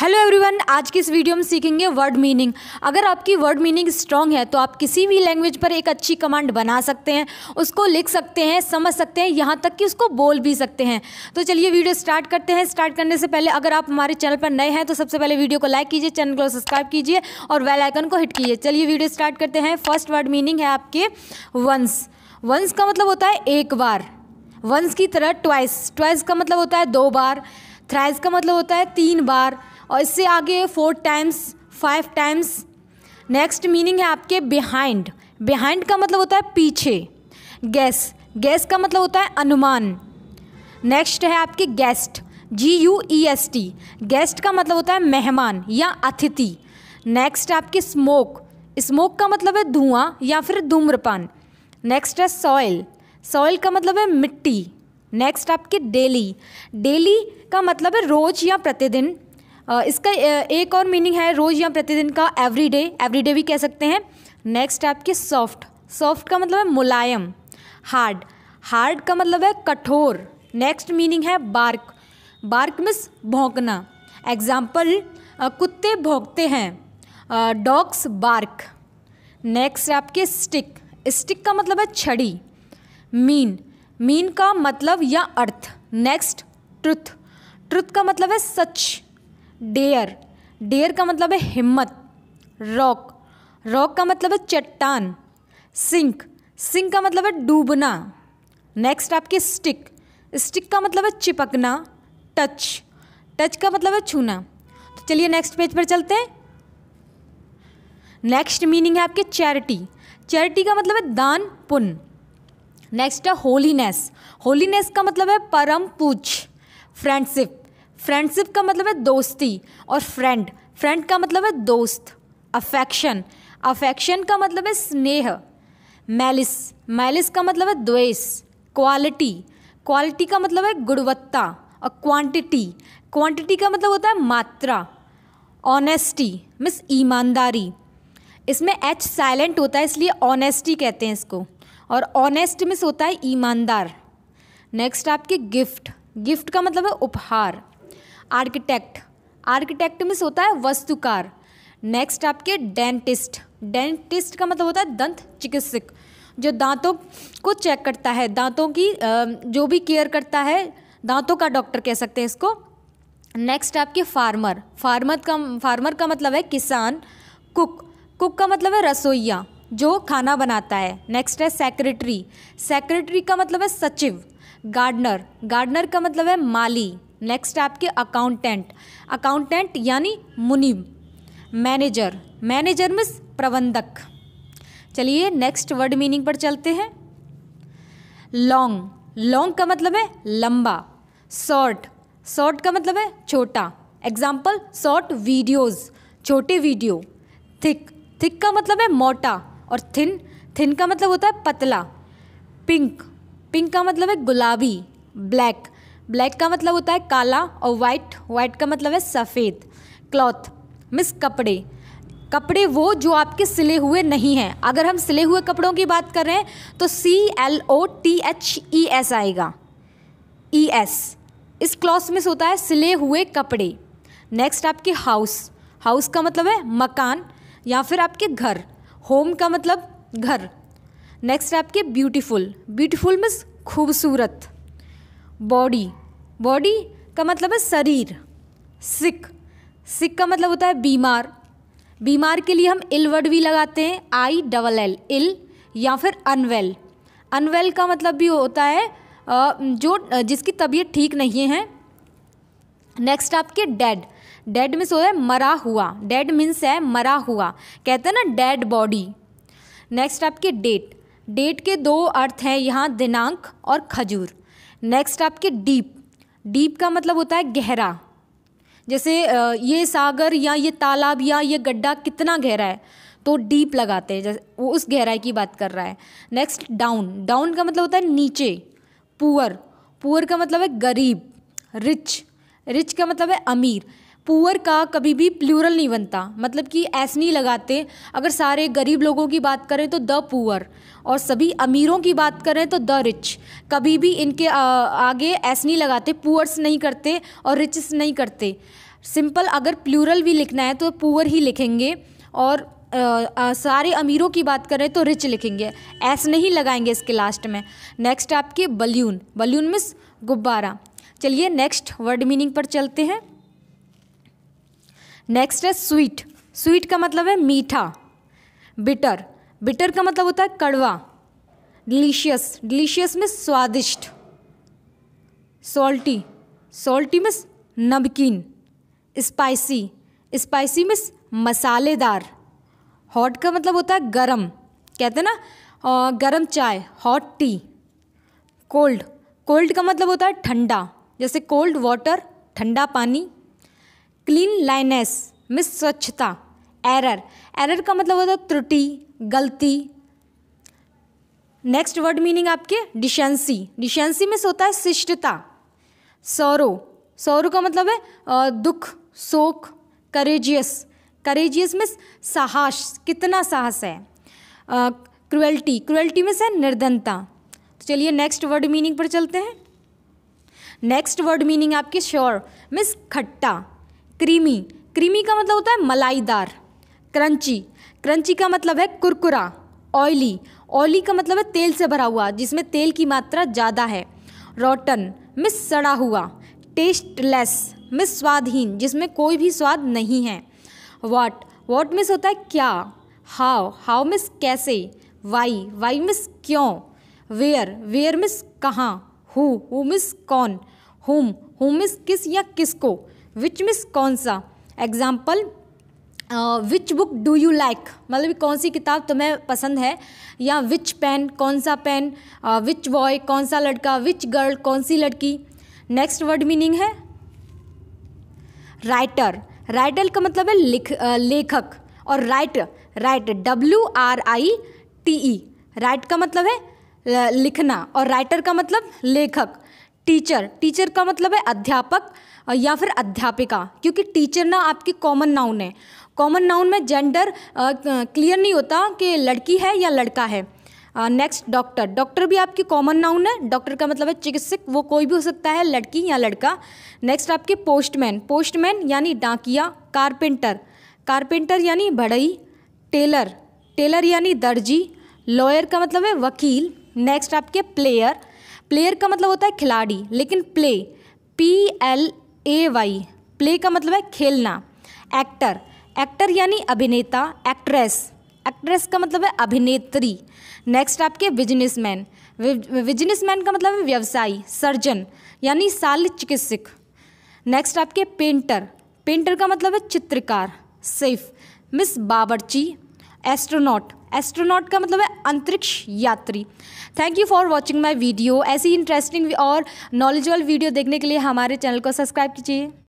hello everyone आज की इस वीडियो में सीखेंगे वर्ड मीनिंग अगर आपकी वर्ड मीनिंग स्ट्रांग है तो आप किसी भी लैंग्वेज पर एक अच्छी कमांड बना सकते हैं उसको लिख सकते हैं समझ सकते हैं यहाँ तक कि उसको बोल भी सकते हैं तो चलिए वीडियो स्टार्ट करते हैं स्टार्ट करने से पहले अगर आप हमारे चैनल पर नए हैं तो सबसे पहले वीडियो को लाइक कीजिए चैनल को सब्सक्राइब कीजिए और वेलाइकन को हिट कीजिए चलिए वीडियो स्टार्ट करते हैं फर्स्ट वर्ड मीनिंग है आपके वंस वंस का मतलब होता है एक बार वंस की तरह ट्वाइस ट्वाइस का मतलब होता है दो बार थ्राइस का मतलब होता है तीन बार और इससे आगे four times five times next meaning है आपके बिहाइंड बिहाइंड का मतलब होता है पीछे गैस गैस का मतलब होता है अनुमान नेक्स्ट है आपके guest G U E S T guest का मतलब होता है मेहमान या अतिथि नेक्स्ट आपके स्मोक स्मोक का मतलब है धुआं या फिर धूम्रपान नेक्स्ट है सॉयल सॉयल का मतलब है मिट्टी नेक्स्ट आपके डेली डेली का मतलब है रोज या प्रतिदिन इसका एक और मीनिंग है रोज़ या प्रतिदिन का एवरी डे एवरी डे भी कह सकते हैं नेक्स्ट है आपकी सॉफ्ट सॉफ्ट का मतलब है मुलायम हार्ड हार्ड का मतलब है कठोर नेक्स्ट मीनिंग है बार्क बार्क मिस भोंकना एग्जाम्पल कुत्ते भोंकते हैं डॉग्स बार्क नेक्स्ट आपके स्टिक स्टिक का मतलब है छड़ी मीन मीन का मतलब या अर्थ नेक्स्ट ट्रुथ ट्रुथ का मतलब है सच डेयर डेयर का मतलब है हिम्मत रॉक रॉक का मतलब है चट्टान सिंक सिंक का मतलब है डूबना नेक्स्ट आपके स्टिक स्टिक का मतलब है चिपकना टच टच का मतलब है छूना तो चलिए नेक्स्ट पेज पर चलते हैं नेक्स्ट मीनिंग है आपके चैरिटी चैरिटी का मतलब है दान पुण्य नेक्स्ट है होलीनेस होलीनेस का मतलब है परम पूछ फ्रेंडशिप फ्रेंडशिप का मतलब है दोस्ती और फ्रेंड फ्रेंड का मतलब है दोस्त अफेक्शन अफेक्शन का मतलब है स्नेह मैलिस मैलिस का मतलब है द्वेष क्वालिटी क्वालिटी का मतलब है गुणवत्ता और क्वांटिटी क्वांटिटी का मतलब होता है मात्रा ऑनेस्टी मिस ईमानदारी इसमें एच साइलेंट होता है इसलिए ऑनेस्टी कहते हैं इसको और ऑनेस्ट मिस होता है ईमानदार नेक्स्ट आपके गिफ्ट गिफ्ट का मतलब है उपहार आर्किटेक्ट आर्किटेक्ट में होता है वस्तुकार नेक्स्ट आपके डेंटिस्ट डेंटिस्ट का मतलब होता है दंत चिकित्सक जो दांतों को चेक करता है दांतों की जो भी केयर करता है दांतों का डॉक्टर कह सकते हैं इसको नेक्स्ट आपके फार्मर फार्मर का फार्मर का मतलब है किसान कुक कुक का मतलब है रसोइया जो खाना बनाता है नेक्स्ट है सेक्रेटरी सेक्रेटरी का मतलब है सचिव गार्डनर गार्डनर का मतलब है माली नेक्स्ट आपके अकाउंटेंट अकाउंटेंट यानी मुनीम मैनेजर मैनेजर मिस प्रबंधक चलिए नेक्स्ट वर्ड मीनिंग पर चलते हैं लॉन्ग लॉन्ग का मतलब है लंबा शॉर्ट शॉर्ट का मतलब है छोटा एग्जाम्पल शॉर्ट वीडियोज छोटे वीडियो थिक थिक का मतलब है मोटा और थिन थिन का मतलब होता है पतला पिंक पिंक का मतलब है गुलाबी ब्लैक ब्लैक का मतलब होता है काला और वाइट वाइट का मतलब है सफ़ेद क्लॉथ मिस कपड़े कपड़े वो जो आपके सिले हुए नहीं हैं अगर हम सिले हुए कपड़ों की बात कर रहे हैं तो C L O T H E S आएगा ई e एस इस क्लॉथ मिस होता है सिले हुए कपड़े नेक्स्ट आपके हाउस हाउस का मतलब है मकान या फिर आपके घर होम का मतलब घर नेक्स्ट आपके ब्यूटीफुल ब्यूटीफुल मिस खूबसूरत बॉडी बॉडी का मतलब है शरीर सिक सिक का मतलब होता है बीमार बीमार के लिए हम इल वर्ड भी लगाते हैं आई डबल एल इल या फिर अनवेल अनवेल का मतलब भी होता है जो जिसकी तबीयत ठीक नहीं है नेक्स्ट आपके डेड डेड मीन्स होता है मरा हुआ डेड मीन्स है मरा हुआ कहते हैं ना डेड बॉडी नेक्स्ट आपके डेट डेट के दो अर्थ हैं यहाँ दिनांक और खजूर नेक्स्ट आपके डीप डीप का मतलब होता है गहरा जैसे ये सागर या ये तालाब या ये गड्ढा कितना गहरा है तो डीप लगाते हैं जैसे वो उस गहराई की बात कर रहा है नेक्स्ट डाउन डाउन का मतलब होता है नीचे पुअर पुअर का मतलब है गरीब रिच रिच का मतलब है अमीर पुअर का कभी भी प्लूरल नहीं बनता मतलब कि एस नहीं लगाते अगर सारे गरीब लोगों की बात करें तो द पुअर और सभी अमीरों की बात करें तो द रिच कभी भी इनके आगे एस नहीं लगाते पुअर्स नहीं करते और रिचस नहीं करते सिंपल अगर प्लूरल भी लिखना है तो पुअर ही लिखेंगे और आ, आ, सारे अमीरों की बात करें तो रिच लिखेंगे एस नहीं लगाएंगे इसके लास्ट में नेक्स्ट आपके बल्यून बल्यून मिस गुब्बारा चलिए नेक्स्ट वर्ड मीनिंग पर चलते हैं नेक्स्ट है स्वीट स्वीट का मतलब है मीठा बिटर बिटर का मतलब होता है कड़वा डिलीशियस डिलीशियस में स्वादिष्ट सॉल्टी सॉल्टी में नमकीन स्पाइसी स्पाइसी में मसालेदार हॉट का मतलब होता है गरम कहते हैं ना गरम चाय हॉट टी कोल्ड कोल्ड का मतलब होता है ठंडा जैसे कोल्ड वाटर ठंडा पानी क्लीन लाइनेस मिस स्वच्छता एरर एरर का मतलब होता है त्रुटि गलती नेक्स्ट वर्ड मीनिंग आपके डिशेंसी डिशेंसी में होता है शिष्टता सौरो सौरो का मतलब है दुख शोक करेजियस करेजियस मिस साहस कितना साहस है क्रुएल्टी क्रुएल्टी में है निर्धनता तो चलिए नेक्स्ट वर्ड मीनिंग पर चलते हैं नेक्स्ट वर्ड मीनिंग आपके श्योर मिस खट्टा क्रीमी क्रीमी का मतलब होता है मलाईदार क्रंची क्रंची का मतलब है कुरकुरा ऑयली ऑयली का मतलब है तेल से भरा हुआ जिसमें तेल की मात्रा ज़्यादा है रोटन मिस सड़ा हुआ टेस्टलेस मिस स्वादहीन जिसमें कोई भी स्वाद नहीं है वॉट वॉट मिस होता है क्या हाउ हाउ मिस कैसे वाई वाई मिस क्यों वेयर वेयर मिस कहाँ हु हु मिस कौन हुम हु मिस किस या किसको विच मीन्स कौन सा example which book do you like मतलब कौन सी किताब तुम्हें पसंद है या विच पेन कौन सा पेन विच बॉय कौन सा लड़का विच गर्ल कौन सी लड़की नेक्स्ट वर्ड मीनिंग है राइटर राइटर का मतलब है लिख uh, लेखक और write write W R I T E write का मतलब है uh, लिखना और राइटर का मतलब लेखक टीचर टीचर का मतलब है अध्यापक या फिर अध्यापिका क्योंकि टीचर ना आपकी कॉमन नाउन है कॉमन नाउन में जेंडर क्लियर नहीं होता कि लड़की है या लड़का है नेक्स्ट डॉक्टर डॉक्टर भी आपकी कॉमन नाउन है डॉक्टर का मतलब है चिकित्सक वो कोई भी हो सकता है लड़की या लड़का नेक्स्ट आपके पोस्टमैन पोस्टमैन यानी डाकिया कारपेंटर कारपेंटर यानी भड़ई टेलर टेलर यानी दर्जी लॉयर का मतलब है वकील नेक्स्ट आपके प्लेयर प्लेयर का मतलब होता है खिलाड़ी लेकिन play P L A Y play का मतलब है खेलना एक्टर एक्टर यानी अभिनेता एक्ट्रेस एक्ट्रेस का मतलब है अभिनेत्री नेक्स्ट आपके बिजनेसमैन बिजनेसमैन का मतलब है व्यवसायी सर्जन यानी शाल चिकित्सक नेक्स्ट आपके पेंटर पेंटर का मतलब है चित्रकार सेफ मिस बावर्ची एस्ट्रोनॉट एस्ट्रोनॉट का मतलब है अंतरिक्ष यात्री thank you for watching my video ऐसी इंटरेस्टिंग और नॉलेजबल वीडियो देखने के लिए हमारे चैनल को सब्सक्राइब कीजिए